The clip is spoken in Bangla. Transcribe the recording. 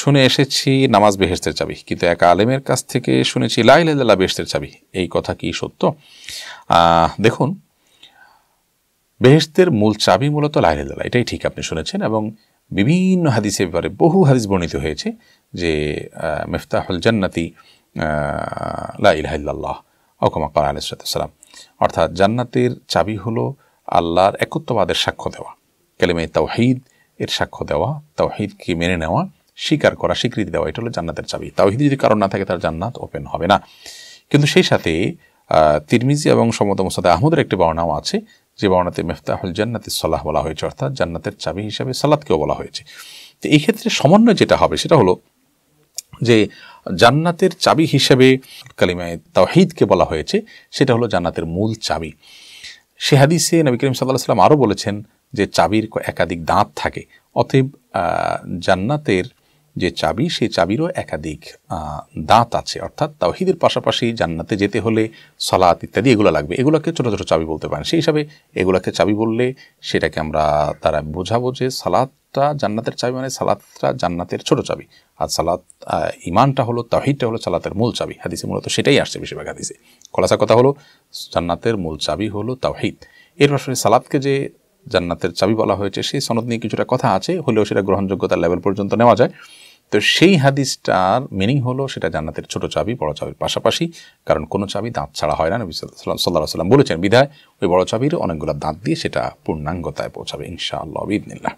শুনে এসেছি নামাজ বেহেস্তের চাবি কিন্তু এক আলেমের কাছ থেকে শুনেছি আল্লাহ বেহেস্তের চাবি এই কথা কি সত্য দেখুন বেহেস্তের মূল চাবি মূলত লাইলাল্লাহ এটাই ঠিক আপনি শুনেছেন এবং বিভিন্ন হাদিসের ব্যাপারে বহু হাদিস বর্ণিত হয়েছে যে মেফতাহুল জান্নাতি লাইলাহ কাল আলসালাম অর্থাৎ জান্নাতের চাবি হলো আল্লাহর একত্ববাদের সাক্ষ্য দেওয়া কেলেমে তাওহিদ এর সাক্ষ্য দেওয়া তাওহিদকে মেনে নেওয়া স্বীকার করা স্বীকৃতি দেওয়া এটা হলো জান্নাতের চাবি তাওহিদ যদি কারণ না থাকে তার জান্নাত ওপেন হবে না কিন্তু সেই সাথে তিরমিজি এবং সমত মোসাদ আহমদের একটি বর্ণাও আছে যে বর্ণাতে মেফতাহুল জান্নাতি সাল্লাহ বলা হয়েছে অর্থাৎ জান্নাতের চাবি হিসাবে সালাদকেও বলা হয়েছে তো এই ক্ষেত্রে সমন্বয় যেটা হবে সেটা হলো যে জান্নাতের চাবি হিসেবে কালিমায় তাওহিদকে বলা হয়েছে সেটা হলো জান্নাতের মূল চাবি সে হাদিসে নবী করিম সাল্লাহ সাল্লাম আরও বলেছেন যে চাবির একাধিক দাঁত থাকে অতএব জান্নাতের যে চাবি সেই চাবিরও একাধিক দাঁত আছে অর্থাৎ তাওহিদের পাশাপাশি জান্নাতে যেতে হলে সলাৎ ইত্যাদি এগুলো লাগবে এগুলোকে ছোটো ছোটো চাবি বলতে পারেন সেই হিসাবে এগুলোকে চাবি বললে সেটাকে আমরা তারা বোঝাবো যে সালাদটা জান্নাতের চাবি মানে সালাদটা জান্নাতের ছোট চাবি আর সালাদ ইমানটা হলো তাহিদটা হলো সালাতের মূল চাবি হাদিসে মূলত সেটাই আসছে বেশিরভাগ হাদিসে খোলাসা কথা হলো জান্নাতের মূল চাবি হলো তাহিদ এর পাশাপাশি সালাদকে যে জান্নাতের চাবি বলা হয়েছে সেই সনদ নিয়ে কিছুটা কথা আছে হলেও সেটা গ্রহণযোগ্যতার লেভেল পর্যন্ত নেওয়া যায় তো সেই হাদিসটার মিনিং হলো সেটা জান্নাতের ছোট চাবি বড় চাবির পাশাপাশি কারণ কোনো চাবি দাঁত ছাড়া হয় না নবী সাল্লাহ সাল্লাম বলেছেন বিধায় ওই বড় চাবির অনেকগুলো দাঁত দিয়ে সেটা পূর্ণাঙ্গতায় পৌঁছাবে ইনশাআল্লাহ ইদিনিল্লাহ